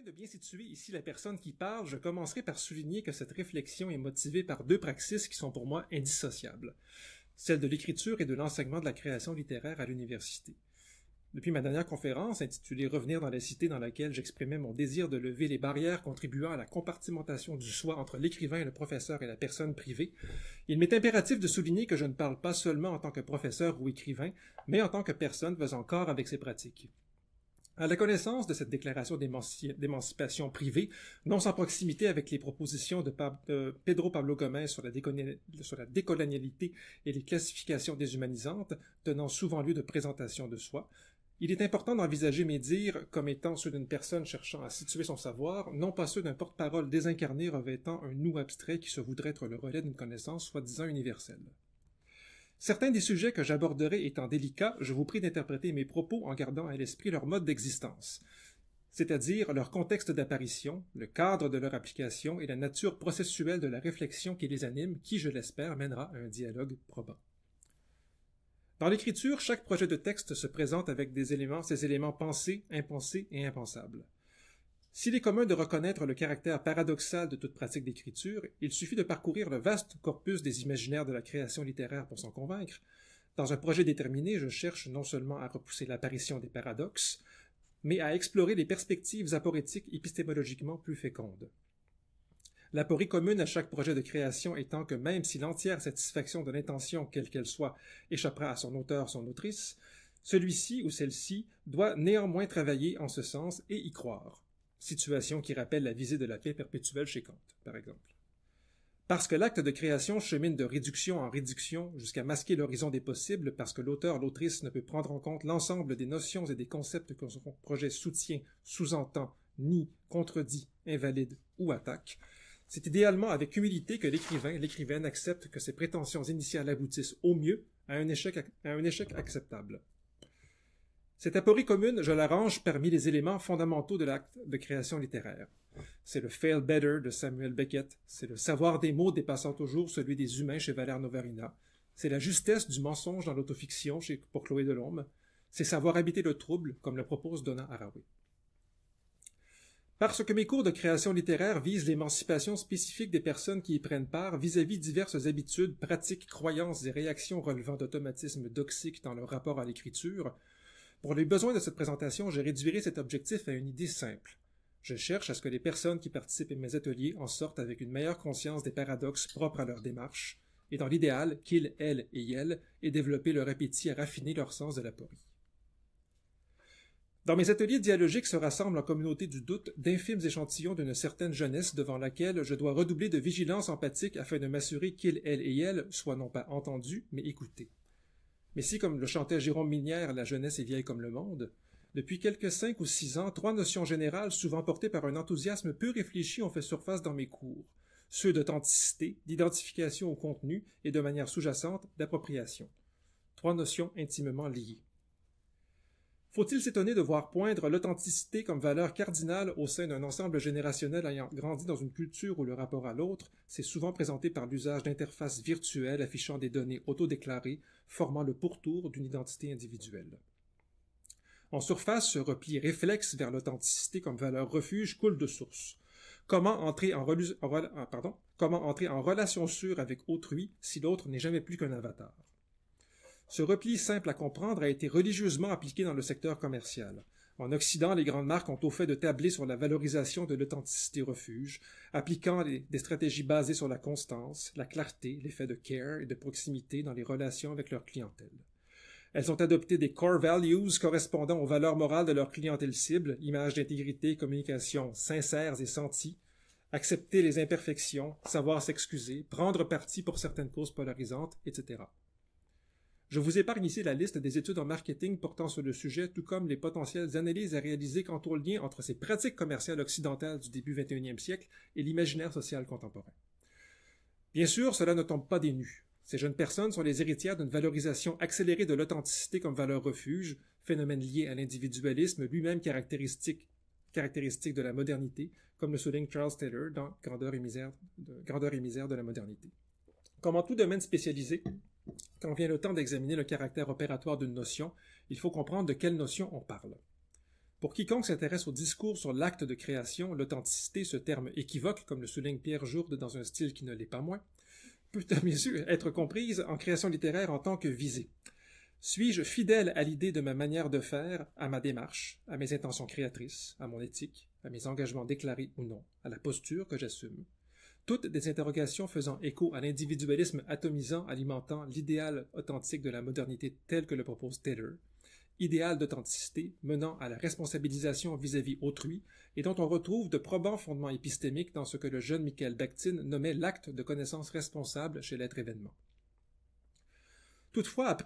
Afin de bien situer ici la personne qui parle, je commencerai par souligner que cette réflexion est motivée par deux praxis qui sont pour moi indissociables, celle de l'écriture et de l'enseignement de la création littéraire à l'université. Depuis ma dernière conférence, intitulée Revenir dans la cité dans laquelle j'exprimais mon désir de lever les barrières contribuant à la compartimentation du soi entre l'écrivain, et le professeur et la personne privée, il m'est impératif de souligner que je ne parle pas seulement en tant que professeur ou écrivain, mais en tant que personne faisant corps avec ces pratiques. À la connaissance de cette déclaration d'émancipation privée, non sans proximité avec les propositions de, Pedro Pablo Gomez sur la, décolonialité et les classifications déshumanisantes, tenant souvent lieu de présentation de soi, il est important d'envisager mes dires comme étant ceux d'une personne cherchant à situer son savoir, non pas ceux d'un porte-parole désincarné revêtant un nous abstrait qui se voudrait être le relais d'une connaissance soi-disant universelle. Certains des sujets que j'aborderai étant délicats, je vous prie d'interpréter mes propos en gardant à l'esprit leur mode d'existence, c'est-à-dire leur contexte d'apparition, le cadre de leur application et la nature processuelle de la réflexion qui les anime, qui, je l'espère, mènera à un dialogue probant. Dans l'écriture, chaque projet de texte se présente avec des éléments, ses éléments pensés, impensés et impensables. S'il est commun de reconnaître le caractère paradoxal de toute pratique d'écriture, il suffit de parcourir le vaste corpus des imaginaires de la création littéraire pour s'en convaincre. Dans un projet déterminé, je cherche non seulement à repousser l'apparition des paradoxes, mais à explorer les perspectives aporétiques épistémologiquement plus fécondes. L'aporie commune à chaque projet de création étant que même si l'entière satisfaction de l'intention, quelle qu'elle soit, échappera à son auteur, son autrice, celui-ci ou celle-ci doit néanmoins travailler en ce sens et y croire situation qui rappelle la visée de la paix perpétuelle chez Kant, par exemple. Parce que l'acte de création chemine de réduction en réduction jusqu'à masquer l'horizon des possibles parce que l'auteur, l'autrice ne peut prendre en compte l'ensemble des notions et des concepts que son projet soutient, sous-entend, nie, contredit, invalide ou attaque, c'est idéalement avec humilité que l'écrivain, l'écrivaine accepte que ses prétentions initiales aboutissent au mieux à un échec, à un échec acceptable. Cette aporie commune, je l'arrange parmi les éléments fondamentaux de l'acte de création littéraire. C'est le fail better de Samuel Beckett, c'est le savoir des mots dépassant toujours celui des humains chez Valère Novarina, c'est la justesse du mensonge dans l'autofiction chez, pour Chloé Delhomme, c'est savoir habiter le trouble, comme le propose Donna Haraway. Parce que mes cours de création littéraire visent l'émancipation spécifique des personnes qui y prennent part vis à -vis diverses habitudes, pratiques, croyances et réactions relevant d'automatismes toxiques dans leur rapport à l'écriture, pour les besoins de cette présentation, je réduirai cet objectif à une idée simple. Je cherche à ce que les personnes qui participent à mes ateliers en sortent avec une meilleure conscience des paradoxes propres à leur démarche, et dans l'idéal qu'ils, elles et elles aient développé leur appétit à raffiner leur sens de la porie. Dans mes ateliers dialogiques se rassemblent en communauté du doute d'infimes échantillons d'une certaine jeunesse devant laquelle je dois redoubler de vigilance empathique afin de m'assurer qu'ils, elles et elles soient non pas entendus, mais écoutés. Mais si, comme le chantait Jérôme Minière, la jeunesse est vieille comme le monde, depuis quelques cinq ou six ans, trois notions générales, souvent portées par un enthousiasme peu réfléchi, ont fait surface dans mes cours ceux d'authenticité, d'identification au contenu et, de manière sous-jacente, d'appropriation. Trois notions intimement liées. Faut-il s'étonner de voir poindre l'authenticité comme valeur cardinale au sein d'un ensemble générationnel ayant grandi dans une culture où le rapport à l'autre s'est souvent présenté par l'usage d'interfaces virtuelles affichant des données autodéclarées, formant le pourtour d'une identité individuelle? En surface, ce repli réflexe vers l'authenticité comme valeur refuge coule de source. Comment entrer en, ah, Comment entrer en relation sûre avec autrui si l'autre n'est jamais plus qu'un avatar? Ce repli simple à comprendre a été religieusement appliqué dans le secteur commercial. En Occident, les grandes marques ont au fait de tabler sur la valorisation de l'authenticité refuge, appliquant des stratégies basées sur la constance, la clarté, l'effet de care et de proximité dans les relations avec leur clientèle. Elles ont adopté des core values correspondant aux valeurs morales de leur clientèle cible, image d'intégrité, communication sincères et senties, accepter les imperfections, savoir s'excuser, prendre parti pour certaines causes polarisantes, etc. Je vous épargne ici la liste des études en marketing portant sur le sujet, tout comme les potentielles analyses à réaliser quant au lien entre ces pratiques commerciales occidentales du début 21e siècle et l'imaginaire social contemporain. Bien sûr, cela ne tombe pas des nues. Ces jeunes personnes sont les héritières d'une valorisation accélérée de l'authenticité comme valeur refuge, phénomène lié à l'individualisme lui-même caractéristique, de la modernité, comme le souligne Charles Taylor dans Grandeur et misère de, Grandeur et misère de la modernité. Comme en tout domaine spécialisé, quand vient le temps d'examiner le caractère opératoire d'une notion, il faut comprendre de quelle notion on parle. Pour quiconque s'intéresse au discours sur l'acte de création, l'authenticité, ce terme équivoque, comme le souligne Pierre Jourde dans un style qui ne l'est pas moins, peut à mes yeux être comprise en création littéraire en tant que visée. Suis-je fidèle à l'idée de ma manière de faire, à ma démarche, à mes intentions créatrices, à mon éthique, à mes engagements déclarés ou non, à la posture que j'assume, toutes des interrogations faisant écho à l'individualisme atomisant alimentant l'idéal authentique de la modernité tel que le propose Taylor, idéal d'authenticité menant à la responsabilisation vis-à-vis autrui et dont on retrouve de probants fondements épistémiques dans ce que le jeune Michael Bakhtin nommait l'acte de connaissance responsable chez l'être événement. Toutefois,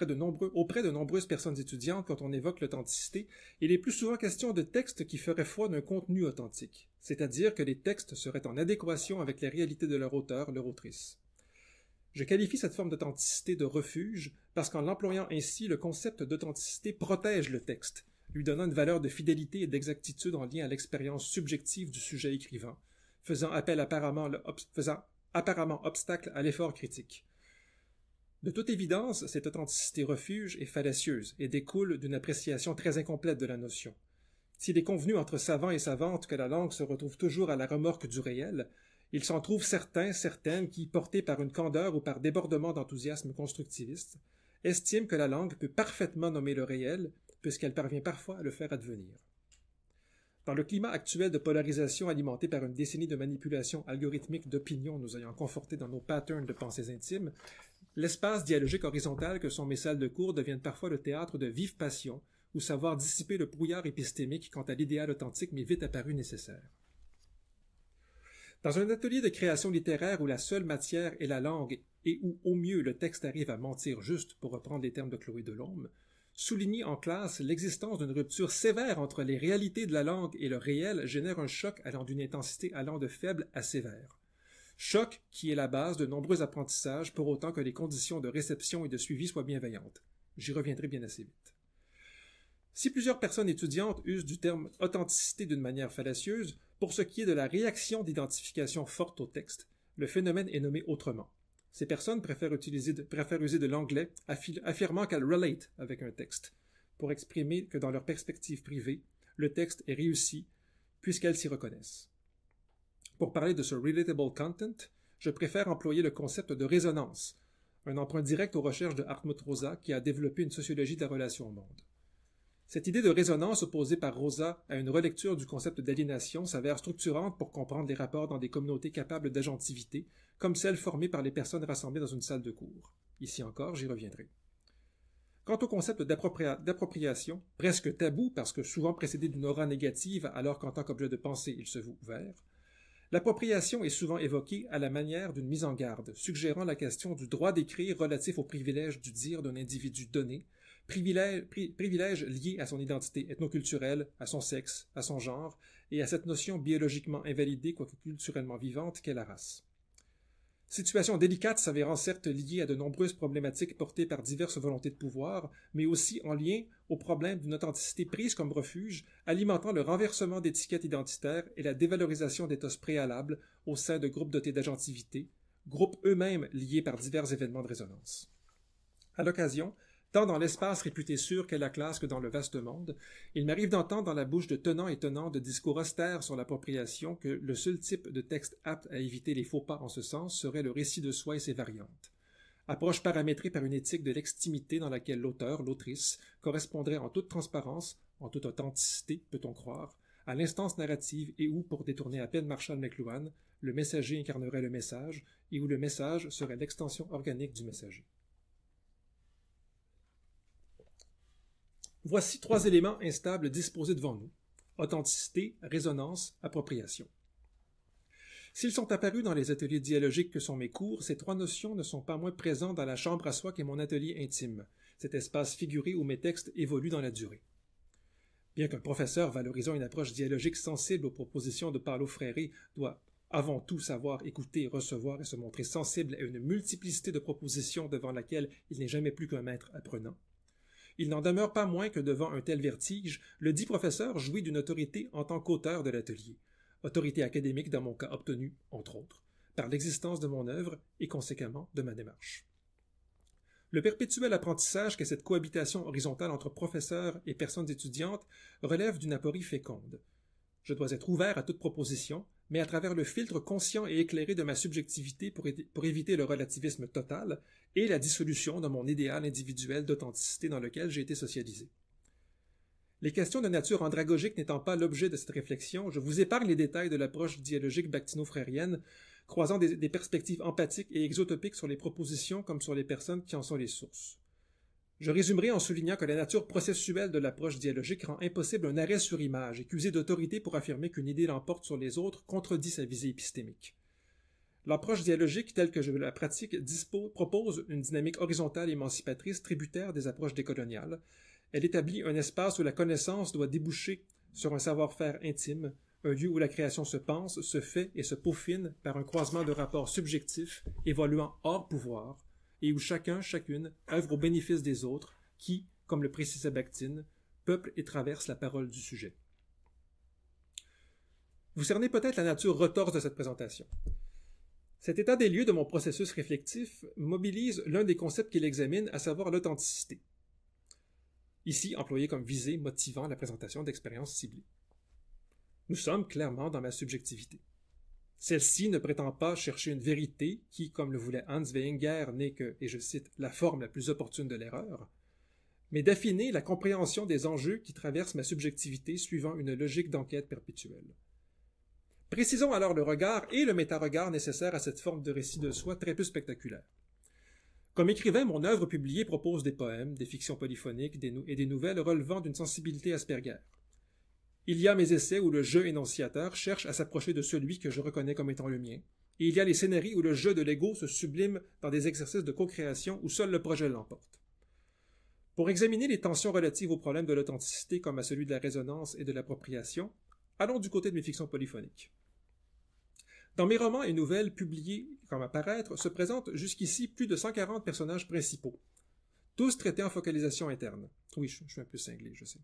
auprès de nombreuses personnes étudiantes, quand on évoque l'authenticité, il est plus souvent question de textes qui feraient foi d'un contenu authentique, c'est-à-dire que les textes seraient en adéquation avec les réalités de leur auteur, leur autrice. Je qualifie cette forme d'authenticité de refuge parce qu'en l'employant ainsi, le concept d'authenticité protège le texte, lui donnant une valeur de fidélité et d'exactitude en lien à l'expérience subjective du sujet écrivant, faisant appel apparemment, faisant apparemment obstacle à l'effort critique. De toute évidence, cette authenticité refuge est fallacieuse et découle d'une appréciation très incomplète de la notion. S'il est convenu entre savants et savantes que la langue se retrouve toujours à la remorque du réel, il s'en trouve certains, certaines qui, portées par une candeur ou par débordement d'enthousiasme constructiviste, estiment que la langue peut parfaitement nommer le réel, puisqu'elle parvient parfois à le faire advenir. Dans le climat actuel de polarisation alimenté par une décennie de manipulations algorithmiques d'opinion nous ayant confortés dans nos patterns de pensées intimes, L'espace dialogique horizontal que sont mes salles de cours deviennent parfois le théâtre de vives passions, où savoir dissiper le brouillard épistémique quant à l'idéal authentique m'est vite apparu nécessaire. Dans un atelier de création littéraire où la seule matière est la langue et où au mieux le texte arrive à mentir juste, pour reprendre les termes de Chloé Delhomme, souligner en classe l'existence d'une rupture sévère entre les réalités de la langue et le réel génère un choc allant d'une intensité allant de faible à sévère choc qui est la base de nombreux apprentissages pour autant que les conditions de réception et de suivi soient bienveillantes. J'y reviendrai bien assez vite. Si plusieurs personnes étudiantes usent du terme authenticité d'une manière fallacieuse, pour ce qui est de la réaction d'identification forte au texte, le phénomène est nommé autrement. Ces personnes préfèrent, utiliser de, user de l'anglais, affirmant qu'elles relate avec un texte, pour exprimer que dans leur perspective privée, le texte est réussi, puisqu'elles s'y reconnaissent. Pour parler de ce relatable content, je préfère employer le concept de résonance, un emprunt direct aux recherches de Hartmut Rosa qui a développé une sociologie de la relation au monde. Cette idée de résonance opposée par Rosa à une relecture du concept d'aliénation s'avère structurante pour comprendre les rapports dans des communautés capables d'agentivité, comme celles formées par les personnes rassemblées dans une salle de cours. Ici encore, j'y reviendrai. Quant au concept d'appropriation, presque tabou parce que souvent précédé d'une aura négative alors qu'en tant qu'objet de pensée il se voit ouvert, L'appropriation est souvent évoquée à la manière d'une mise en garde, suggérant la question du droit d'écrire relatif au privilège du dire d'un individu donné, privilège, privilège lié à son identité ethnoculturelle, à son sexe, à son genre, et à cette notion biologiquement invalidée quoique culturellement vivante qu'est la race. Situation délicate s'avérant certes liée à de nombreuses problématiques portées par diverses volontés de pouvoir, mais aussi en lien au problème d'une authenticité prise comme refuge, alimentant le renversement d'étiquettes identitaires et la dévalorisation des tosses préalables au sein de groupes dotés d'agentivité, groupes eux-mêmes liés par divers événements de résonance. À l'occasion, tant dans l'espace réputé sûr qu'est la classe que dans le vaste monde, il m'arrive d'entendre dans la bouche de tenants et tenants de discours austères sur l'appropriation que le seul type de texte apte à éviter les faux pas en ce sens serait le récit de soi et ses variantes. Approche paramétrée par une éthique de l'extimité dans laquelle l'auteur, l'autrice, correspondrait en toute transparence, en toute authenticité, peut-on croire, à l'instance narrative et où, pour détourner à peine Marshall McLuhan, le messager incarnerait le message et où le message serait l'extension organique du messager. Voici trois éléments instables disposés devant nous. Authenticité, résonance, appropriation. S'ils sont apparus dans les ateliers dialogiques que sont mes cours, ces trois notions ne sont pas moins présentes dans la chambre à soi qu'est mon atelier intime, cet espace figuré où mes textes évoluent dans la durée. Bien qu'un professeur valorisant une approche dialogique sensible aux propositions de Paolo Freire doit avant tout savoir écouter, recevoir et se montrer sensible à une multiplicité de propositions devant laquelle il n'est jamais plus qu'un maître apprenant, il n'en demeure pas moins que devant un tel vertige, le dit professeur jouit d'une autorité en tant qu'auteur de l'atelier, autorité académique dans mon cas obtenue, entre autres, par l'existence de mon œuvre et conséquemment de ma démarche. Le perpétuel apprentissage qu'est cette cohabitation horizontale entre professeurs et personnes étudiantes relève d'une aporie féconde. Je dois être ouvert à toute proposition, mais à travers le filtre conscient et éclairé de ma subjectivité pour, éviter le relativisme total et la dissolution de mon idéal individuel d'authenticité dans lequel j'ai été socialisé. Les questions de nature andragogique n'étant pas l'objet de cette réflexion, je vous épargne les détails de l'approche dialogique bactino-frérienne, croisant des, perspectives empathiques et exotopiques sur les propositions comme sur les personnes qui en sont les sources. Je résumerai en soulignant que la nature processuelle de l'approche dialogique rend impossible un arrêt sur image et qu'user d'autorité pour affirmer qu'une idée l'emporte sur les autres contredit sa visée épistémique. L'approche dialogique telle que je la pratique propose une dynamique horizontale émancipatrice tributaire des approches décoloniales. Elle établit un espace où la connaissance doit déboucher sur un savoir-faire intime, un lieu où la création se pense, se fait et se peaufine par un croisement de rapports subjectifs évoluant hors pouvoir, et où chacun, chacune, œuvre au bénéfice des autres qui, comme le précisait Bactine, peuple et traverse la parole du sujet. Vous cernez peut-être la nature retorse de cette présentation. Cet état des lieux de mon processus réflectif mobilise l'un des concepts qu'il examine, à savoir l'authenticité. Ici employé comme visée motivant la présentation d'expériences ciblées. Nous sommes clairement dans ma subjectivité. Celle-ci ne prétend pas chercher une vérité qui, comme le voulait Hans Weinger, n'est que, et je cite, la forme la plus opportune de l'erreur, mais d'affiner la compréhension des enjeux qui traversent ma subjectivité suivant une logique d'enquête perpétuelle. Précisons alors le regard et le méta-regard nécessaires à cette forme de récit de soi très peu spectaculaire. Comme écrivain, mon œuvre publiée propose des poèmes, des fictions polyphoniques des et des nouvelles relevant d'une sensibilité aspergère. Il y a mes essais où le jeu énonciateur cherche à s'approcher de celui que je reconnais comme étant le mien. Et il y a les scénarios où le jeu de l'ego se sublime dans des exercices de co-création où seul le projet l'emporte. Pour examiner les tensions relatives aux problèmes de l'authenticité comme à celui de la résonance et de l'appropriation, allons du côté de mes fictions polyphoniques. Dans mes romans et nouvelles publiées comme à paraître, se présentent jusqu'ici plus de 140 personnages principaux, tous traités en focalisation interne. Oui, je suis un peu cinglé, je sais.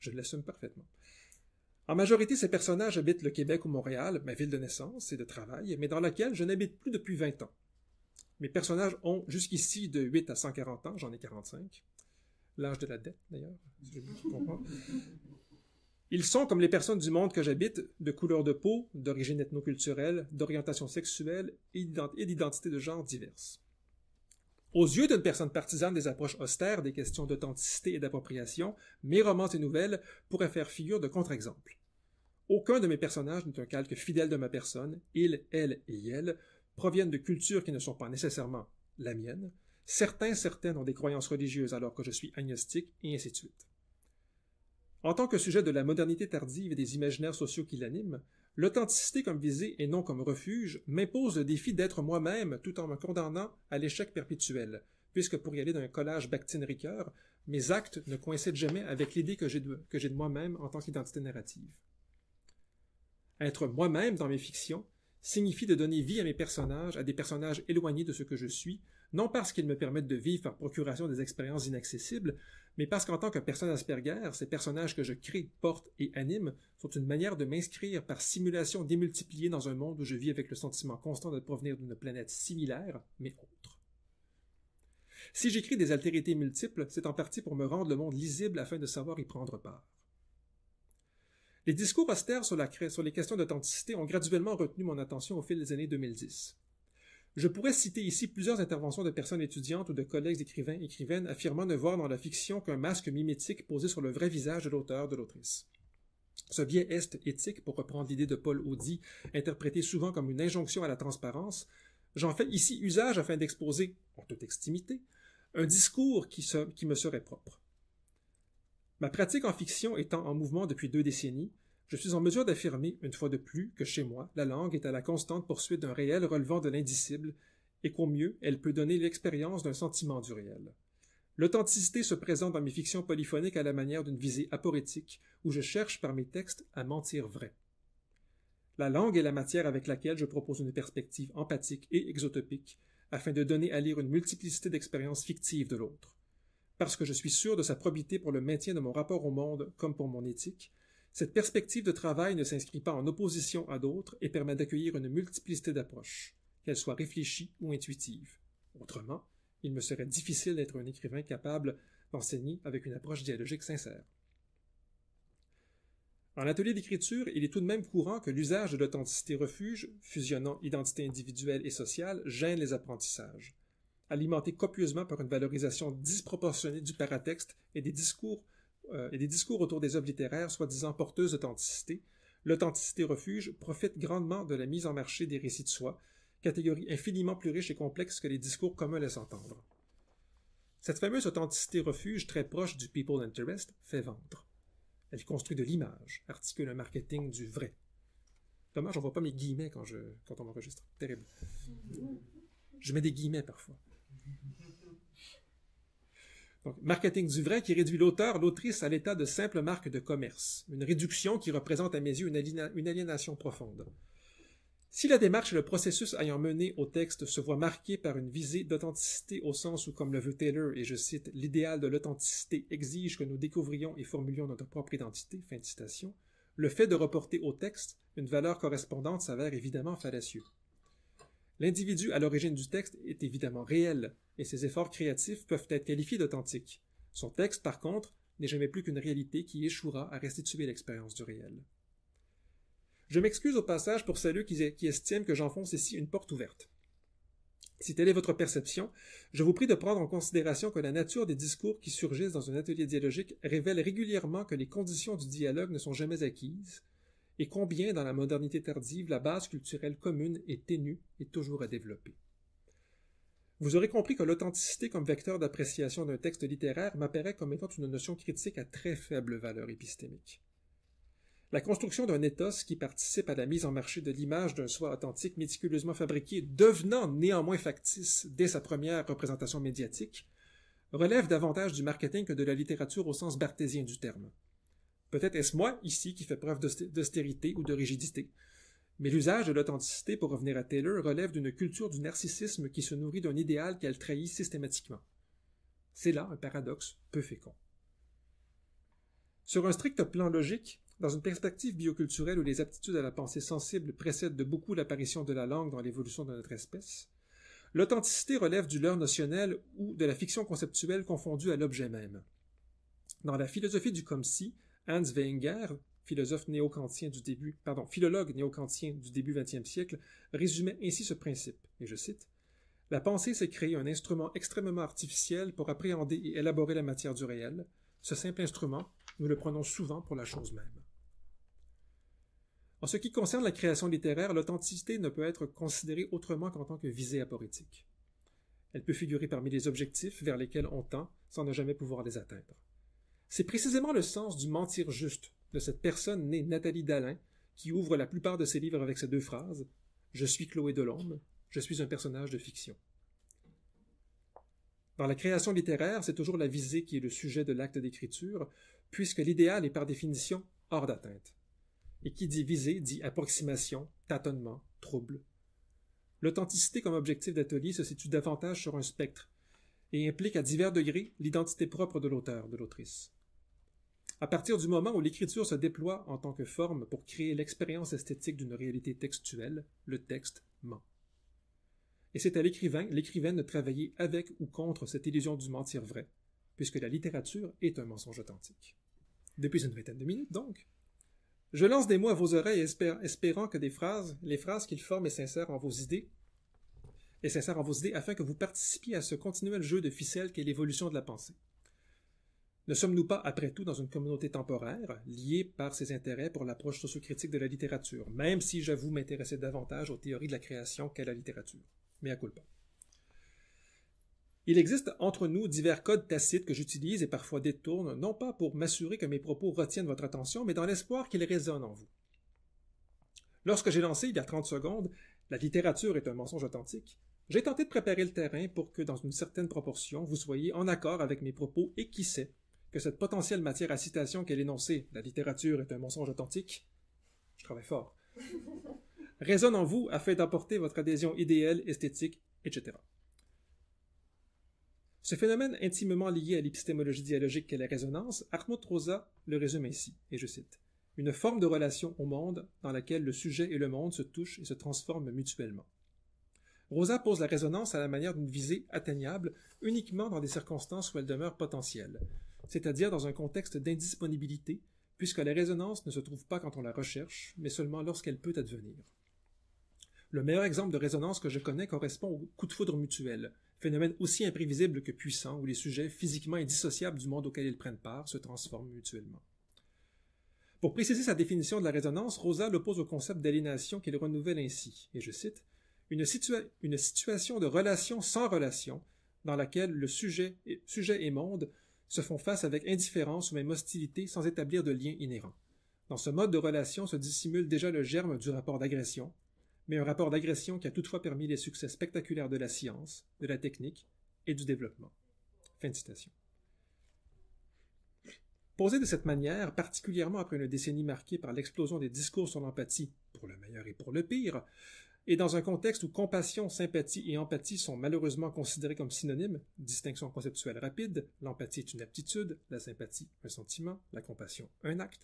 Je l'assume parfaitement. En majorité, ces personnages habitent le Québec ou Montréal, ma ville de naissance et de travail, mais dans laquelle je n'habite plus depuis 20 ans. Mes personnages ont jusqu'ici de 8 à 140 ans, j'en ai 45. L'âge de la dette, d'ailleurs. Ils sont, comme les personnes du monde que j'habite, de couleur de peau, d'origine ethnoculturelle, d'orientation sexuelle et d'identité de genre diverses. Aux yeux d'une personne partisane des approches austères des questions d'authenticité et d'appropriation, mes romans et nouvelles pourraient faire figure de contre exemple Aucun de mes personnages n'est un calque fidèle de ma personne, Ils, elles et elle proviennent de cultures qui ne sont pas nécessairement la mienne, certains, certaines ont des croyances religieuses alors que je suis agnostique, et ainsi de suite. En tant que sujet de la modernité tardive et des imaginaires sociaux qui l'animent, L'authenticité comme visée et non comme refuge m'impose le défi d'être moi-même tout en me condamnant à l'échec perpétuel, puisque pour y aller d'un collage Bakhtin-Ricoeur, mes actes ne coïncident jamais avec l'idée que j'ai de moi-même en tant qu'identité narrative. Être moi-même dans mes fictions signifie de donner vie à mes personnages, à des personnages éloignés de ce que je suis, non parce qu'ils me permettent de vivre par procuration des expériences inaccessibles, mais parce qu'en tant que personne Asperger, ces personnages que je crée, porte et anime sont une manière de m'inscrire par simulation démultipliée dans un monde où je vis avec le sentiment constant de provenir d'une planète similaire, mais autre. Si j'écris des altérités multiples, c'est en partie pour me rendre le monde lisible afin de savoir y prendre part. Les discours austères sur, la, sur les questions d'authenticité ont graduellement retenu mon attention au fil des années 2010. Je pourrais citer ici plusieurs interventions de personnes étudiantes ou de collègues écrivains et écrivaines affirmant ne voir dans la fiction qu'un masque mimétique posé sur le vrai visage de l'auteur, de l'autrice. Ce biais est éthique, pour reprendre l'idée de Paul Audi, interprété souvent comme une injonction à la transparence, j'en fais ici usage afin d'exposer, en toute extimité, un discours qui, qui me serait propre. Ma pratique en fiction étant en mouvement depuis deux décennies, je suis en mesure d'affirmer, une fois de plus, que chez moi, la langue est à la constante poursuite d'un réel relevant de l'indicible, et qu'au mieux, elle peut donner l'expérience d'un sentiment du réel. L'authenticité se présente dans mes fictions polyphoniques à la manière d'une visée aporétique, où je cherche par mes textes à mentir vrai. La langue est la matière avec laquelle je propose une perspective empathique et exotopique, afin de donner à lire une multiplicité d'expériences fictives de l'autre. Parce que je suis sûr de sa probité pour le maintien de mon rapport au monde comme pour mon éthique, cette perspective de travail ne s'inscrit pas en opposition à d'autres et permet d'accueillir une multiplicité d'approches, qu'elles soient réfléchies ou intuitives. Autrement, il me serait difficile d'être un écrivain capable d'enseigner avec une approche dialogique sincère. En atelier d'écriture, il est tout de même courant que l'usage de l'authenticité refuge, fusionnant identité individuelle et sociale, gêne les apprentissages. Alimenté copieusement par une valorisation disproportionnée du paratexte et des discours et euh, des discours autour des œuvres littéraires soi-disant porteuses d'authenticité, l'authenticité refuge profite grandement de la mise en marché des récits de soi, catégorie infiniment plus riche et complexe que les discours communs laissent entendre. Cette fameuse authenticité refuge très proche du people interest fait vendre. Elle construit de l'image, articule un marketing du vrai. Dommage, on voit pas mes guillemets quand, quand on m'enregistre. Terrible. Je mets des guillemets parfois marketing du vrai qui réduit l'auteur, l'autrice à l'état de simple marque de commerce. Une réduction qui représente à mes yeux une, aliénation profonde. Si la démarche et le processus ayant mené au texte se voient marqués par une visée d'authenticité au sens où, comme le veut Taylor, et je cite, l'idéal de l'authenticité exige que nous découvrions et formulions notre propre identité, fin de citation, le fait de reporter au texte une valeur correspondante s'avère évidemment fallacieux. L'individu à l'origine du texte est évidemment réel, et ses efforts créatifs peuvent être qualifiés d'authentiques. Son texte, par contre, n'est jamais plus qu'une réalité qui échouera à restituer l'expérience du réel. Je m'excuse au passage pour celles qui, qui estiment que j'enfonce ici une porte ouverte. Si telle est votre perception, je vous prie de prendre en considération que la nature des discours qui surgissent dans un atelier dialogique révèle régulièrement que les conditions du dialogue ne sont jamais acquises, et combien dans la modernité tardive la base culturelle commune est ténue et toujours à développer. Vous aurez compris que l'authenticité comme vecteur d'appréciation d'un texte littéraire m'apparaît comme étant une notion critique à très faible valeur épistémique. La construction d'un ethos qui participe à la mise en marché de l'image d'un soi authentique méticuleusement fabriqué, devenant néanmoins factice dès sa première représentation médiatique, relève davantage du marketing que de la littérature au sens barthésien du terme. Peut-être est-ce moi ici qui fais preuve d'austérité ou de rigidité. Mais l'usage de l'authenticité, pour revenir à Taylor, relève d'une culture du narcissisme qui se nourrit d'un idéal qu'elle trahit systématiquement. C'est là un paradoxe peu fécond. Sur un strict plan logique, dans une perspective bioculturelle où les aptitudes à la pensée sensible précèdent de beaucoup l'apparition de la langue dans l'évolution de notre espèce, l'authenticité relève du leurre notionnel ou de la fiction conceptuelle confondue à l'objet même. Dans la philosophie du comme si, Hans Wenger, philosophe néo-kantien du début, pardon, philologue néo-kantien du début XXe siècle, résumait ainsi ce principe, et je cite La pensée s'est créée un instrument extrêmement artificiel pour appréhender et élaborer la matière du réel. Ce simple instrument, nous le prenons souvent pour la chose même. En ce qui concerne la création littéraire, l'authenticité ne peut être considérée autrement qu'en tant que visée aporétique. Elle peut figurer parmi les objectifs vers lesquels on tend sans ne jamais pouvoir les atteindre. C'est précisément le sens du mentir juste de cette personne née Nathalie Dalin, qui ouvre la plupart de ses livres avec ces deux phrases Je suis Chloé Delorme, je suis un personnage de fiction. Dans la création littéraire, c'est toujours la visée qui est le sujet de l'acte d'écriture, puisque l'idéal est par définition hors d'atteinte. Et qui dit visée dit approximation, tâtonnement, trouble. L'authenticité comme objectif d'atelier se situe davantage sur un spectre et implique à divers degrés l'identité propre de l'auteur, de l'autrice. À partir du moment où l'écriture se déploie en tant que forme pour créer l'expérience esthétique d'une réalité textuelle, le texte ment. Et c'est à l'écrivain, l'écrivaine de travailler avec ou contre cette illusion du mentir vrai, puisque la littérature est un mensonge authentique. Depuis une vingtaine de minutes, donc. Je lance des mots à vos oreilles espérant que des phrases, les phrases qu'il forme et sincères en vos idées, et sincères en vos idées afin que vous participiez à ce continuel jeu de ficelles qu'est l'évolution de la pensée. Ne sommes-nous pas, après tout, dans une communauté temporaire, liée par ses intérêts pour l'approche sociocritique de la littérature, même si j'avoue m'intéresser davantage aux théories de la création qu'à la littérature Mais à pas. Il existe entre nous divers codes tacites que j'utilise et parfois détourne, non pas pour m'assurer que mes propos retiennent votre attention, mais dans l'espoir qu'ils résonnent en vous. Lorsque j'ai lancé, il y a 30 secondes, la littérature est un mensonge authentique, j'ai tenté de préparer le terrain pour que, dans une certaine proportion, vous soyez en accord avec mes propos et qui sait, que cette potentielle matière à citation qu'elle énonçait, la littérature est un mensonge authentique, je travaille fort, résonne en vous afin d'apporter votre adhésion idéale, esthétique, etc. Ce phénomène intimement lié à l'épistémologie dialogique qu'est la résonance, Hartmut Rosa le résume ainsi, et je cite, une forme de relation au monde dans laquelle le sujet et le monde se touchent et se transforment mutuellement. Rosa pose la résonance à la manière d'une visée atteignable uniquement dans des circonstances où elle demeure potentielle, c'est-à-dire dans un contexte d'indisponibilité, puisque la résonance ne se trouve pas quand on la recherche, mais seulement lorsqu'elle peut advenir. Le meilleur exemple de résonance que je connais correspond au coup de foudre mutuel, phénomène aussi imprévisible que puissant où les sujets physiquement indissociables du monde auquel ils prennent part se transforment mutuellement. Pour préciser sa définition de la résonance, Rosa l'oppose au concept d'aliénation qu'il renouvelle ainsi, et je cite, une, une situation de relation sans relation dans laquelle le sujet et, sujet et monde se font face avec indifférence ou même hostilité sans établir de lien inhérent. Dans ce mode de relation se dissimule déjà le germe du rapport d'agression, mais un rapport d'agression qui a toutefois permis les succès spectaculaires de la science, de la technique et du développement. Fin citation. Posé de cette manière, particulièrement après une décennie marquée par l'explosion des discours sur l'empathie, pour le meilleur et pour le pire, et dans un contexte où compassion, sympathie et empathie sont malheureusement considérés comme synonymes, distinction conceptuelle rapide, l'empathie est une aptitude, la sympathie un sentiment, la compassion un acte,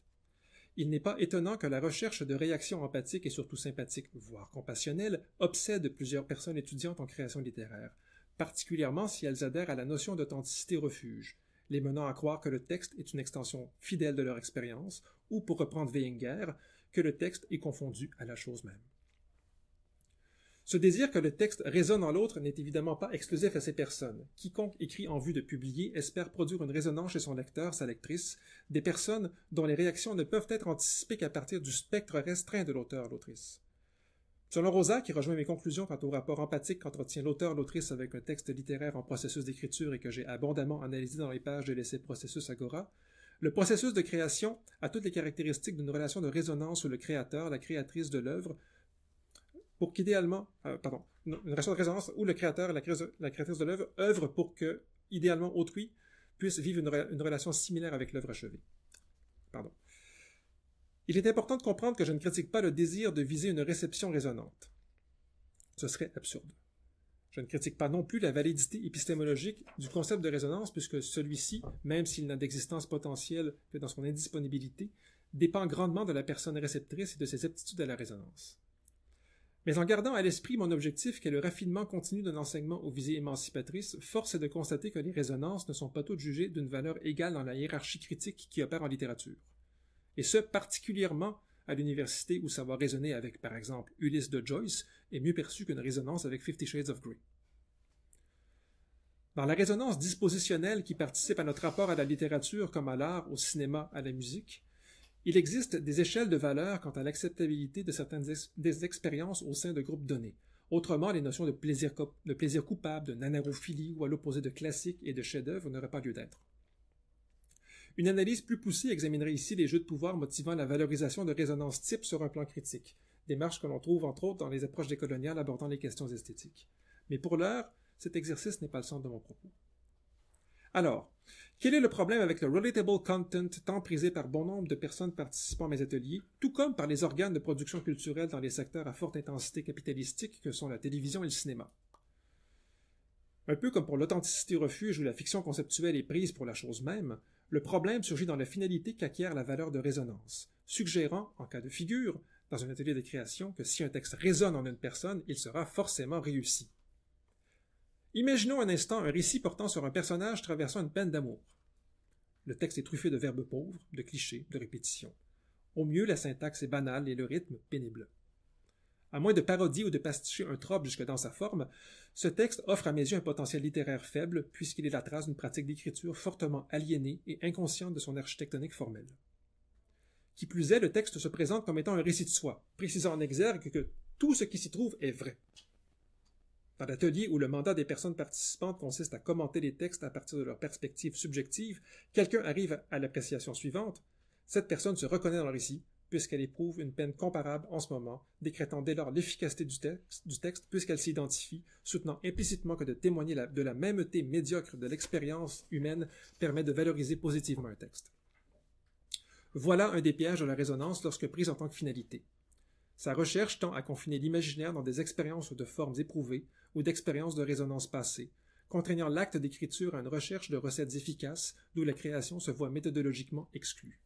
il n'est pas étonnant que la recherche de réactions empathiques et surtout sympathiques, voire compassionnelles, obsède plusieurs personnes étudiantes en création littéraire, particulièrement si elles adhèrent à la notion d'authenticité refuge, les menant à croire que le texte est une extension fidèle de leur expérience, ou pour reprendre Weinger, que le texte est confondu à la chose même. Ce désir que le texte résonne en l'autre n'est évidemment pas exclusif à ces personnes. Quiconque écrit en vue de publier espère produire une résonance chez son lecteur, sa lectrice, des personnes dont les réactions ne peuvent être anticipées qu'à partir du spectre restreint de l'auteur, l'autrice. Selon Rosa, qui rejoint mes conclusions quant au rapport empathique qu'entretient l'auteur-l'autrice avec un texte littéraire en processus d'écriture et que j'ai abondamment analysé dans les pages de l'essai Processus Agora, le processus de création a toutes les caractéristiques d'une relation de résonance où le créateur, la créatrice de l'œuvre, pour qu'idéalement, euh, pardon, une relation de résonance où le créateur et la, créatrice de l'œuvre œuvrent pour que, idéalement, autrui puisse vivre une, relation similaire avec l'œuvre achevée. Pardon. Il est important de comprendre que je ne critique pas le désir de viser une réception résonante. Ce serait absurde. Je ne critique pas non plus la validité épistémologique du concept de résonance, puisque celui-ci, même s'il n'a d'existence potentielle que dans son indisponibilité, dépend grandement de la personne réceptrice et de ses aptitudes à la résonance. Mais en gardant à l'esprit mon objectif qu'est le raffinement continu d'un enseignement aux visées émancipatrices, force est de constater que les résonances ne sont pas toutes jugées d'une valeur égale dans la hiérarchie critique qui opère en littérature. Et ce, particulièrement à l'université où savoir résonner avec, par exemple, Ulysse de Joyce est mieux perçu qu'une résonance avec Fifty Shades of Grey. Dans la résonance dispositionnelle qui participe à notre rapport à la littérature comme à l'art, au cinéma, à la musique, il existe des échelles de valeur quant à l'acceptabilité de certaines des expériences au sein de groupes donnés. Autrement, les notions de plaisir, coupable, de nanarophilie ou à l'opposé de classique et de chef-d'œuvre n'auraient pas lieu d'être. Une analyse plus poussée examinerait ici les jeux de pouvoir motivant la valorisation de résonances types sur un plan critique, démarche que l'on trouve entre autres dans les approches décoloniales abordant les questions esthétiques. Mais pour l'heure, cet exercice n'est pas le centre de mon propos. Alors, quel est le problème avec le relatable content tant prisé par bon nombre de personnes participant à mes ateliers, tout comme par les organes de production culturelle dans les secteurs à forte intensité capitalistique que sont la télévision et le cinéma? Un peu comme pour l'authenticité refuge où la fiction conceptuelle est prise pour la chose même, le problème surgit dans la finalité qu'acquiert la valeur de résonance, suggérant, en cas de figure, dans un atelier de création, que si un texte résonne en une personne, il sera forcément réussi. Imaginons un instant un récit portant sur un personnage traversant une peine d'amour. Le texte est truffé de verbes pauvres, de clichés, de répétitions. Au mieux, la syntaxe est banale et le rythme pénible. À moins de parodier ou de pasticher un trope jusque dans sa forme, ce texte offre à mes yeux un potentiel littéraire faible puisqu'il est la trace d'une pratique d'écriture fortement aliénée et inconsciente de son architectonique formelle. Qui plus est, le texte se présente comme étant un récit de soi, précisant en exergue que tout ce qui s'y trouve est vrai. Dans l'atelier où le mandat des personnes participantes consiste à commenter les textes à partir de leur perspective subjective, quelqu'un arrive à l'appréciation suivante. Cette personne se reconnaît dans le récit, puisqu'elle éprouve une peine comparable en ce moment, décrétant dès lors l'efficacité du texte, du texte puisqu'elle s'identifie, soutenant implicitement que de témoigner de la mêmeté médiocre de l'expérience humaine permet de valoriser positivement un texte. Voilà un des pièges de la résonance lorsque prise en tant que finalité. Sa recherche tend à confiner l'imaginaire dans des expériences ou de formes éprouvées, ou d'expériences de résonance passée, contraignant l'acte d'écriture à une recherche de recettes efficaces d'où la création se voit méthodologiquement exclue.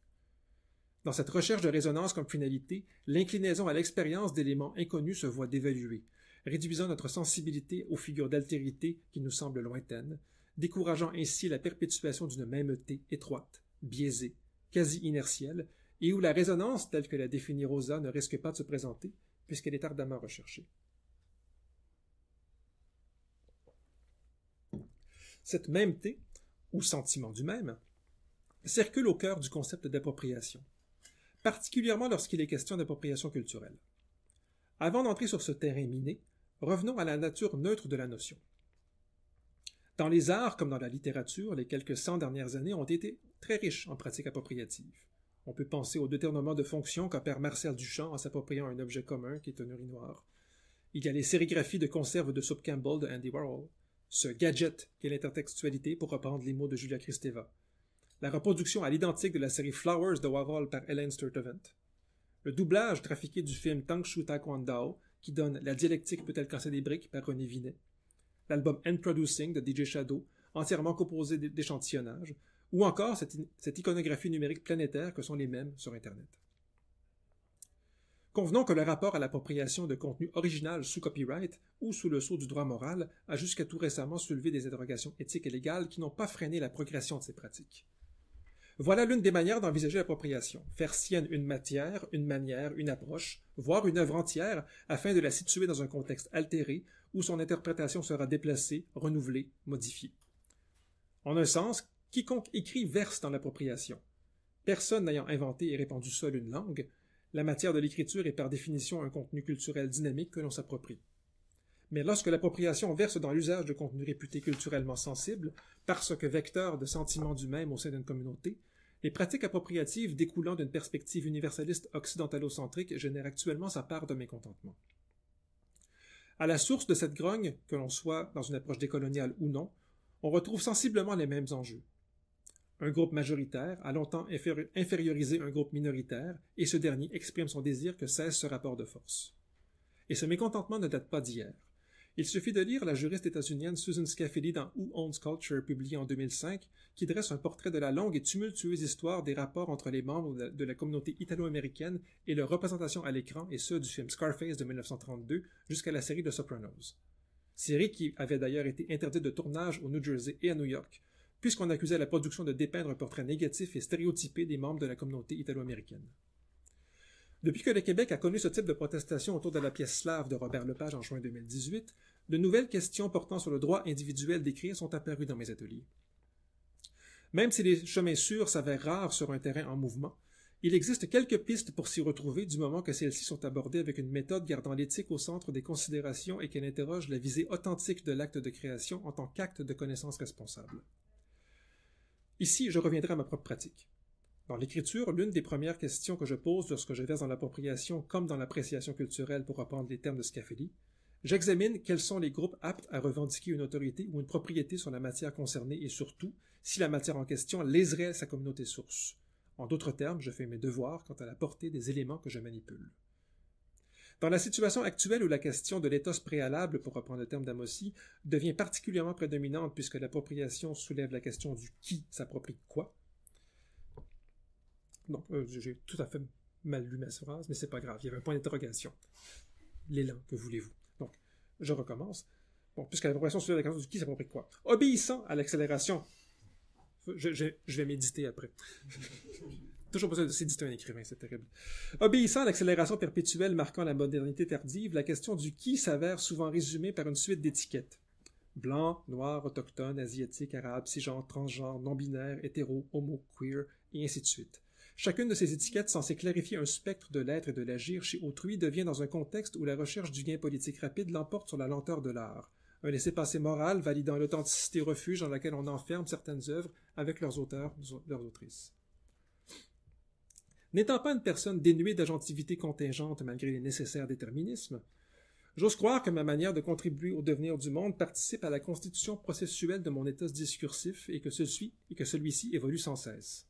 Dans cette recherche de résonance comme finalité, l'inclinaison à l'expérience d'éléments inconnus se voit dévaluée, réduisant notre sensibilité aux figures d'altérité qui nous semblent lointaines, décourageant ainsi la perpétuation d'une mêmeté étroite, biaisée, quasi inertielle, et où la résonance telle que la définit Rosa ne risque pas de se présenter, puisqu'elle est ardemment recherchée. Cette mêmeté ou sentiment du même, circule au cœur du concept d'appropriation, particulièrement lorsqu'il est question d'appropriation culturelle. Avant d'entrer sur ce terrain miné, revenons à la nature neutre de la notion. Dans les arts comme dans la littérature, les quelques cent dernières années ont été très riches en pratiques appropriatives. On peut penser au détournement de fonction qu'opère Marcel Duchamp en s'appropriant un objet commun qui est un urinoir. Il y a les sérigraphies de conserve de soupe Campbell de Andy Warhol ce gadget qu'est l'intertextualité, pour reprendre les mots de Julia Kristeva. La reproduction à l'identique de la série Flowers de Warhol par Ellen Sturtevant. Le doublage trafiqué du film Tang Shu Taekwondo, qui donne La dialectique peut-elle casser des briques par René Vinet. L'album End Producing de DJ Shadow, entièrement composé d'échantillonnages, ou encore cette iconographie numérique planétaire que sont les mêmes sur Internet. Convenons que le rapport à l'appropriation de contenu original sous copyright ou sous le sceau du droit moral a jusqu'à tout récemment soulevé des interrogations éthiques et légales qui n'ont pas freiné la progression de ces pratiques. Voilà l'une des manières d'envisager l'appropriation, faire sienne une matière, une manière, une approche, voire une œuvre entière, afin de la situer dans un contexte altéré où son interprétation sera déplacée, renouvelée, modifiée. En un sens, quiconque écrit verse dans l'appropriation. Personne n'ayant inventé et répandu seul une langue, la matière de l'écriture est par définition un contenu culturel dynamique que l'on s'approprie. Mais lorsque l'appropriation verse dans l'usage de contenus réputés culturellement sensibles, parce que vecteurs de sentiments du même au sein d'une communauté, les pratiques appropriatives découlant d'une perspective universaliste occidentalocentrique génèrent actuellement sa part de mécontentement. À la source de cette grogne, que l'on soit dans une approche décoloniale ou non, on retrouve sensiblement les mêmes enjeux. Un groupe majoritaire a longtemps infériorisé un groupe minoritaire et ce dernier exprime son désir que cesse ce rapport de force. Et ce mécontentement ne date pas d'hier. Il suffit de lire la juriste états-unienne Susan Scafidi dans Who Owns Culture, publié en 2005, qui dresse un portrait de la longue et tumultueuse histoire des rapports entre les membres de la communauté italo-américaine et leur représentation à l'écran, et ceux du film Scarface de 1932 jusqu'à la série de Sopranos. Série qui avait d'ailleurs été interdite de tournage au New Jersey et à New York, puisqu'on accusait la production de dépeindre un portrait négatif et stéréotypé des membres de la communauté italo-américaine. Depuis que le Québec a connu ce type de protestation autour de la pièce slave de Robert Lepage en juin 2018, de nouvelles questions portant sur le droit individuel d'écrire sont apparues dans mes ateliers. Même si les chemins sûrs s'avèrent rares sur un terrain en mouvement, il existe quelques pistes pour s'y retrouver du moment que celles-ci sont abordées avec une méthode gardant l'éthique au centre des considérations et qu'elle interroge la visée authentique de l'acte de création en tant qu'acte de connaissance responsable. Ici, je reviendrai à ma propre pratique. Dans l'écriture, l'une des premières questions que je pose lorsque je vais dans l'appropriation comme dans l'appréciation culturelle pour apprendre les termes de Scafélie, j'examine quels sont les groupes aptes à revendiquer une autorité ou une propriété sur la matière concernée et surtout si la matière en question léserait sa communauté source. En d'autres termes, je fais mes devoirs quant à la portée des éléments que je manipule. Dans la situation actuelle où la question de l'éthos préalable, pour reprendre le terme d'Amossi, devient particulièrement prédominante puisque l'appropriation soulève la question du qui s'approprie quoi. Donc, euh, j'ai tout à fait mal lu ma phrase, mais c'est pas grave, il y avait un point d'interrogation. L'élan, que voulez-vous Donc, je recommence. Bon, puisque l'appropriation soulève la question du qui s'approprie quoi. Obéissant à l'accélération. Je, je vais méditer après. Toujours besoin de s'éditer un écrivain, c'est terrible. Obéissant à l'accélération perpétuelle marquant la modernité tardive, la question du qui s'avère souvent résumée par une suite d'étiquettes. Blanc, noir, autochtone, asiatique, arabe, cisgenre, transgenre, non-binaire, hétéro, homo, queer, et ainsi de suite. Chacune de ces étiquettes censée clarifier un spectre de l'être et de l'agir chez autrui devient dans un contexte où la recherche du gain politique rapide l'emporte sur la lenteur de l'art. Un essai passer moral validant l'authenticité refuge dans laquelle on enferme certaines œuvres avec leurs auteurs, leurs autrices. N'étant pas une personne dénuée d'agentivité contingente malgré les nécessaires déterminismes, j'ose croire que ma manière de contribuer au devenir du monde participe à la constitution processuelle de mon état discursif et que celui-ci évolue sans cesse.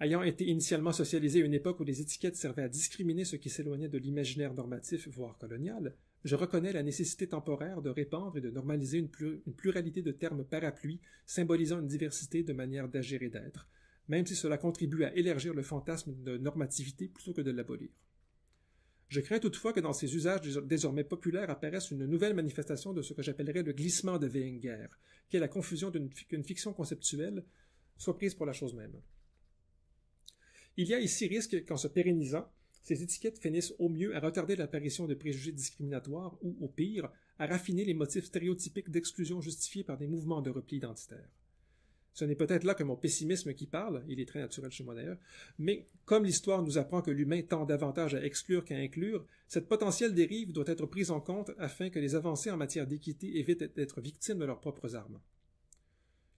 Ayant été initialement socialisé à une époque où les étiquettes servaient à discriminer ce qui s'éloignait de l'imaginaire normatif, voire colonial, je reconnais la nécessité temporaire de répandre et de normaliser une, pluralité de termes parapluies symbolisant une diversité de manières d'agir et d'être, même si cela contribue à élargir le fantasme de normativité plutôt que de l'abolir. Je crains toutefois que dans ces usages désormais populaires apparaisse une nouvelle manifestation de ce que j'appellerais le glissement de Wenger, qui est la confusion d'une fiction conceptuelle soit prise pour la chose même. Il y a ici risque qu'en se pérennisant, ces étiquettes finissent au mieux à retarder l'apparition de préjugés discriminatoires ou, au pire, à raffiner les motifs stéréotypiques d'exclusion justifiés par des mouvements de repli identitaire. Ce n'est peut-être là que mon pessimisme qui parle, il est très naturel chez moi d'ailleurs, mais comme l'histoire nous apprend que l'humain tend davantage à exclure qu'à inclure, cette potentielle dérive doit être prise en compte afin que les avancées en matière d'équité évitent d'être victimes de leurs propres armes.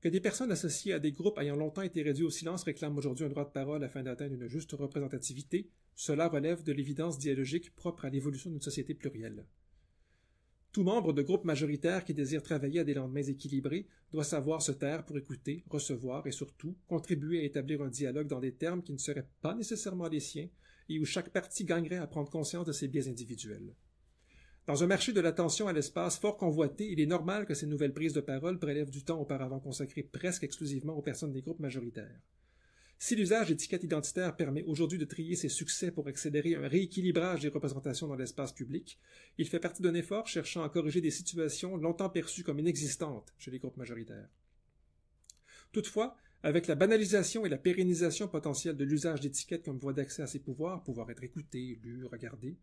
Que des personnes associées à des groupes ayant longtemps été réduits au silence réclament aujourd'hui un droit de parole afin d'atteindre une juste représentativité, cela relève de l'évidence dialogique propre à l'évolution d'une société plurielle. Tout membre de groupe majoritaire qui désire travailler à des lendemains équilibrés doit savoir se taire pour écouter, recevoir et surtout contribuer à établir un dialogue dans des termes qui ne seraient pas nécessairement les siens et où chaque partie gagnerait à prendre conscience de ses biais individuels. Dans un marché de l'attention à l'espace fort convoité, il est normal que ces nouvelles prises de parole prélèvent du temps auparavant consacré presque exclusivement aux personnes des groupes majoritaires. Si l'usage d'étiquettes identitaires permet aujourd'hui de trier ses succès pour accélérer un rééquilibrage des représentations dans l'espace public, il fait partie d'un effort cherchant à corriger des situations longtemps perçues comme inexistantes chez les groupes majoritaires. Toutefois, avec la banalisation et la pérennisation potentielle de l'usage d'étiquettes comme voie d'accès à ses pouvoirs, pouvoir être écouté, lu, regardé,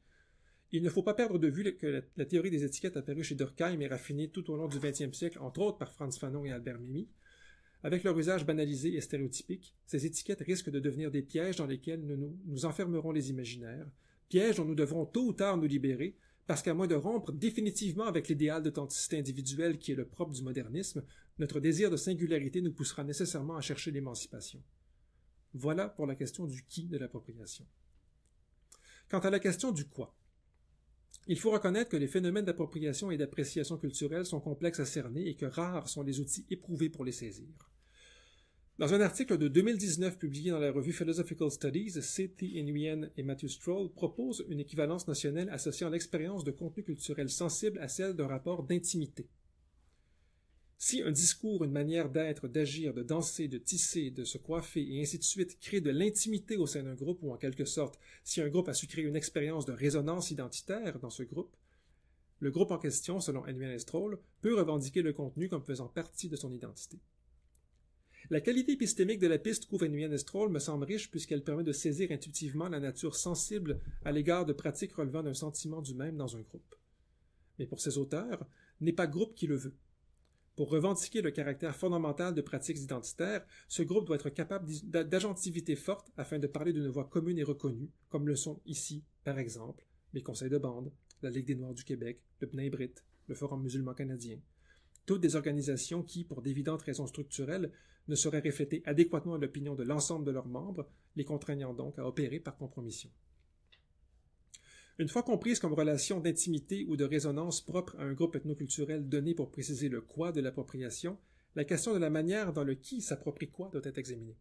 il ne faut pas perdre de vue que la, théorie des étiquettes apparue chez Durkheim et raffinée tout au long du XXe siècle, entre autres par Franz Fanon et Albert Mimi, avec leur usage banalisé et stéréotypique, ces étiquettes risquent de devenir des pièges dans lesquels nous, nous, enfermerons les imaginaires, pièges dont nous devrons tôt ou tard nous libérer, parce qu'à moins de rompre définitivement avec l'idéal d'authenticité individuelle qui est le propre du modernisme, notre désir de singularité nous poussera nécessairement à chercher l'émancipation. Voilà pour la question du qui de l'appropriation. Quant à la question du quoi, il faut reconnaître que les phénomènes d'appropriation et d'appréciation culturelle sont complexes à cerner et que rares sont les outils éprouvés pour les saisir. Dans un article de 2019 publié dans la revue Philosophical Studies, C.T. Nguyen et Matthew Stroll proposent une équivalence nationale associant l'expérience de contenu culturel sensible à celle d'un rapport d'intimité. Si un discours, une manière d'être, d'agir, de danser, de tisser, de se coiffer, et ainsi de suite, crée de l'intimité au sein d'un groupe, ou en quelque sorte, si un groupe a su créer une expérience de résonance identitaire dans ce groupe, le groupe en question, selon Nguyen et Stroll, peut revendiquer le contenu comme faisant partie de son identité. La qualité épistémique de la piste qu'ouvre Estrol me semble riche puisqu'elle permet de saisir intuitivement la nature sensible à l'égard de pratiques relevant d'un sentiment du même dans un groupe. Mais pour ces auteurs, n'est pas groupe qui le veut. Pour revendiquer le caractère fondamental de pratiques identitaires, ce groupe doit être capable d'agentivité forte afin de parler d'une voix commune et reconnue, comme le sont ici, par exemple, les conseils de bande, la Ligue des Noirs du Québec, le BRIT, le Forum musulman canadien. Toutes des organisations qui, pour d'évidentes raisons structurelles, ne saurait refléter adéquatement l'opinion de l'ensemble de leurs membres, les contraignant donc à opérer par compromission. Une fois comprise comme relation d'intimité ou de résonance propre à un groupe ethnoculturel donné pour préciser le quoi de l'appropriation, la question de la manière dans le qui s'approprie quoi doit être examinée.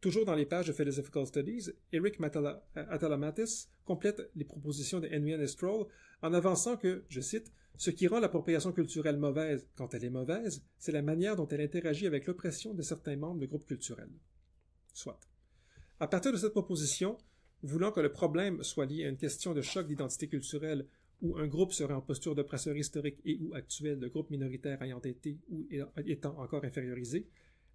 Toujours dans les pages de Philosophical Studies, Eric Atalamatis complète les propositions de Henry en avançant que, je cite, ce qui rend l'appropriation culturelle mauvaise, quand elle est mauvaise, c'est la manière dont elle interagit avec l'oppression de certains membres de groupes culturels. Soit. À partir de cette proposition, voulant que le problème soit lié à une question de choc d'identité culturelle où un groupe serait en posture d'oppresseur historique et ou actuel de groupe minoritaire ayant été ou étant encore infériorisé,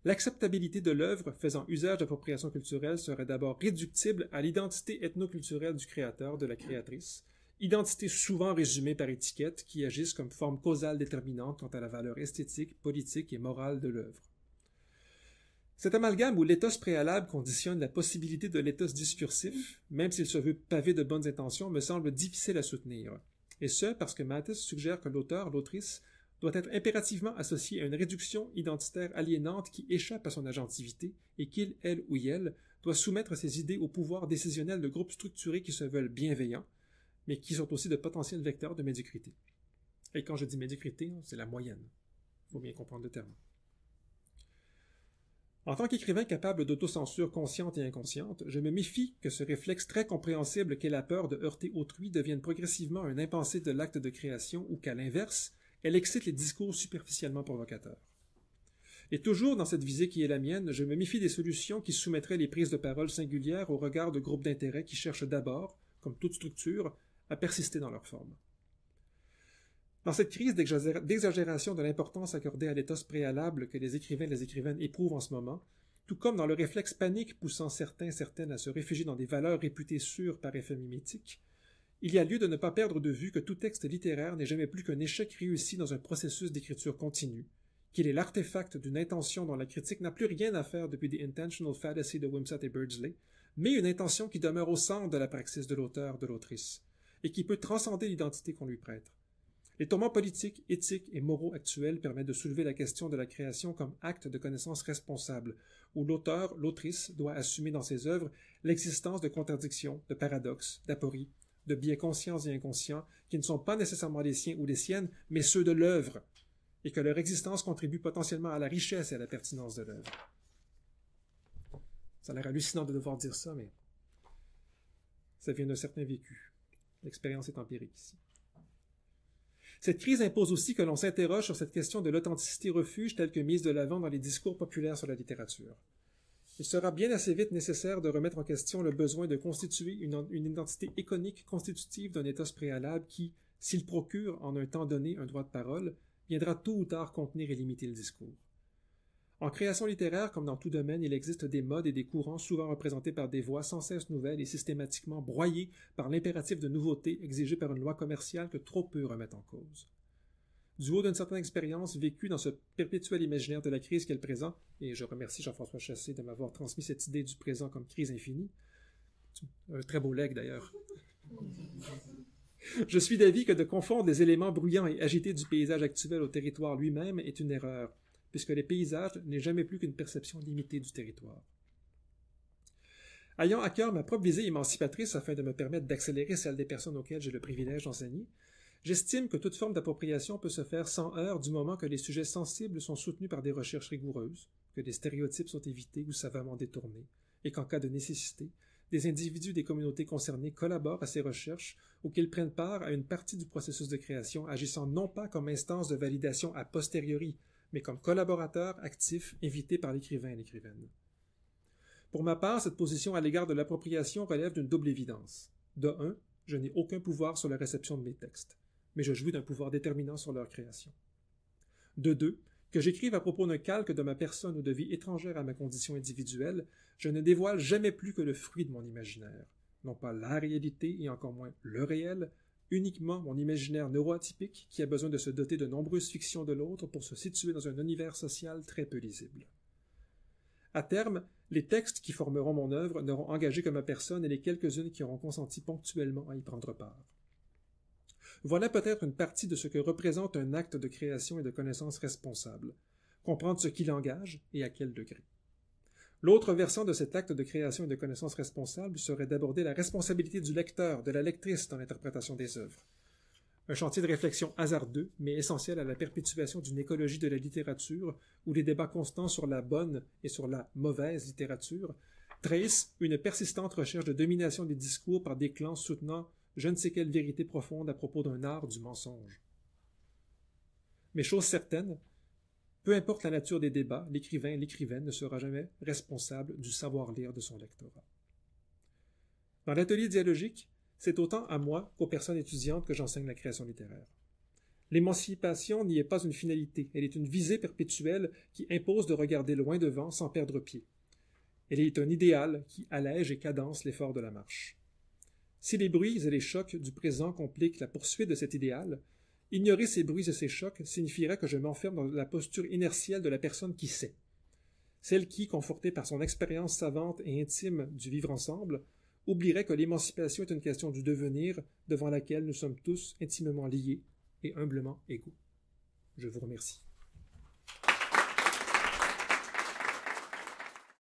l'acceptabilité de l'œuvre faisant usage d'appropriation culturelle serait d'abord réductible à l'identité ethnoculturelle du créateur, de la créatrice, Identité souvent résumée par étiquette qui agissent comme forme causale déterminante quant à la valeur esthétique, politique et morale de l'œuvre. Cet amalgame où l'éthos préalable conditionne la possibilité de l'éthos discursif, même s'il se veut pavé de bonnes intentions, me semble difficile à soutenir. Et ce, parce que Mathis suggère que l'auteur, l'autrice, doit être impérativement associé à une réduction identitaire aliénante qui échappe à son agentivité et qu'il, elle ou elle, doit soumettre ses idées au pouvoir décisionnel de groupes structurés qui se veulent bienveillants, mais qui sont aussi de potentiels vecteurs de médiocrité. Et quand je dis médiocrité, c'est la moyenne. Il faut bien comprendre le terme. En tant qu'écrivain capable d'autocensure consciente et inconsciente, je me méfie que ce réflexe très compréhensible qu'est la peur de heurter autrui devienne progressivement un impensé de l'acte de création ou qu'à l'inverse, elle excite les discours superficiellement provocateurs. Et toujours dans cette visée qui est la mienne, je me méfie des solutions qui soumettraient les prises de parole singulières au regard de groupes d'intérêt qui cherchent d'abord, comme toute structure, à persister dans leur forme. Dans cette crise d'exagération de l'importance accordée à l'éthos préalable que les écrivains et les écrivaines éprouvent en ce moment, tout comme dans le réflexe panique poussant certains et certaines à se réfugier dans des valeurs réputées sûres par effet mimétique, il y a lieu de ne pas perdre de vue que tout texte littéraire n'est jamais plus qu'un échec réussi dans un processus d'écriture continue, qu'il est l'artefact d'une intention dont la critique n'a plus rien à faire depuis The Intentional Fallacy de Wimsatt et Birdsley, mais une intention qui demeure au centre de la praxis de l'auteur, de l'autrice, et qui peut transcender l'identité qu'on lui prête. Les tourments politiques, éthiques et moraux actuels permettent de soulever la question de la création comme acte de connaissance responsable, où l'auteur, l'autrice doit assumer dans ses œuvres l'existence de contradictions, de paradoxes, d'apories, de biais conscients et inconscients qui ne sont pas nécessairement les siens ou les siennes, mais ceux de l'œuvre, et que leur existence contribue potentiellement à la richesse et à la pertinence de l'œuvre. Ça a l'air hallucinant de devoir dire ça, mais ça vient d'un certain vécu. L'expérience est empirique ici. Cette crise impose aussi que l'on s'interroge sur cette question de l'authenticité refuge telle que mise de l'avant dans les discours populaires sur la littérature. Il sera bien assez vite nécessaire de remettre en question le besoin de constituer une, identité iconique constitutive d'un état préalable qui, s'il procure en un temps donné un droit de parole, viendra tôt ou tard contenir et limiter le discours. En création littéraire, comme dans tout domaine, il existe des modes et des courants souvent représentés par des voix sans cesse nouvelles et systématiquement broyées par l'impératif de nouveauté exigé par une loi commerciale que trop peu remettent en cause. Du haut d'une certaine expérience vécue dans ce perpétuel imaginaire de la crise qu'elle présente, et je remercie Jean-François Chassé de m'avoir transmis cette idée du présent comme crise infinie, un très beau leg d'ailleurs. Je suis d'avis que de confondre les éléments bruyants et agités du paysage actuel au territoire lui-même est une erreur puisque les paysages n'est jamais plus qu'une perception limitée du territoire. Ayant à cœur ma propre visée émancipatrice afin de me permettre d'accélérer celle des personnes auxquelles j'ai le privilège d'enseigner, j'estime que toute forme d'appropriation peut se faire sans heurts du moment que les sujets sensibles sont soutenus par des recherches rigoureuses, que des stéréotypes sont évités ou savamment détournés, et qu'en cas de nécessité, des individus des communautés concernées collaborent à ces recherches ou qu'ils prennent part à une partie du processus de création agissant non pas comme instance de validation a posteriori, mais comme collaborateur actif invité par l'écrivain et l'écrivaine. Pour ma part, cette position à l'égard de l'appropriation relève d'une double évidence. De un, je n'ai aucun pouvoir sur la réception de mes textes, mais je jouis d'un pouvoir déterminant sur leur création. De deux, que j'écrive à propos d'un calque de ma personne ou de vie étrangère à ma condition individuelle, je ne dévoile jamais plus que le fruit de mon imaginaire, non pas la réalité et encore moins le réel, uniquement mon imaginaire neuroatypique qui a besoin de se doter de nombreuses fictions de l'autre pour se situer dans un univers social très peu lisible. À terme, les textes qui formeront mon œuvre n'auront engagé que ma personne et les quelques-unes qui auront consenti ponctuellement à y prendre part. Voilà peut-être une partie de ce que représente un acte de création et de connaissance responsable, comprendre ce qui l'engage et à quel degré. L'autre versant de cet acte de création et de connaissance responsable serait d'aborder la responsabilité du lecteur, de la lectrice dans l'interprétation des œuvres. Un chantier de réflexion hasardeux, mais essentiel à la perpétuation d'une écologie de la littérature où les débats constants sur la bonne et sur la mauvaise littérature trahissent une persistante recherche de domination des discours par des clans soutenant je ne sais quelle vérité profonde à propos d'un art du mensonge. Mais chose certaine, peu importe la nature des débats, l'écrivain, l'écrivaine ne sera jamais responsable du savoir-lire de son lectorat. Dans l'atelier dialogique, c'est autant à moi qu'aux personnes étudiantes que j'enseigne la création littéraire. L'émancipation n'y est pas une finalité, elle est une visée perpétuelle qui impose de regarder loin devant sans perdre pied. Elle est un idéal qui allège et cadence l'effort de la marche. Si les bruits et les chocs du présent compliquent la poursuite de cet idéal, Ignorer ces bruits et ces chocs signifierait que je m'enferme dans la posture inertielle de la personne qui sait. Celle qui, confortée par son expérience savante et intime du vivre ensemble, oublierait que l'émancipation est une question du devenir devant laquelle nous sommes tous intimement liés et humblement égaux. Je vous remercie.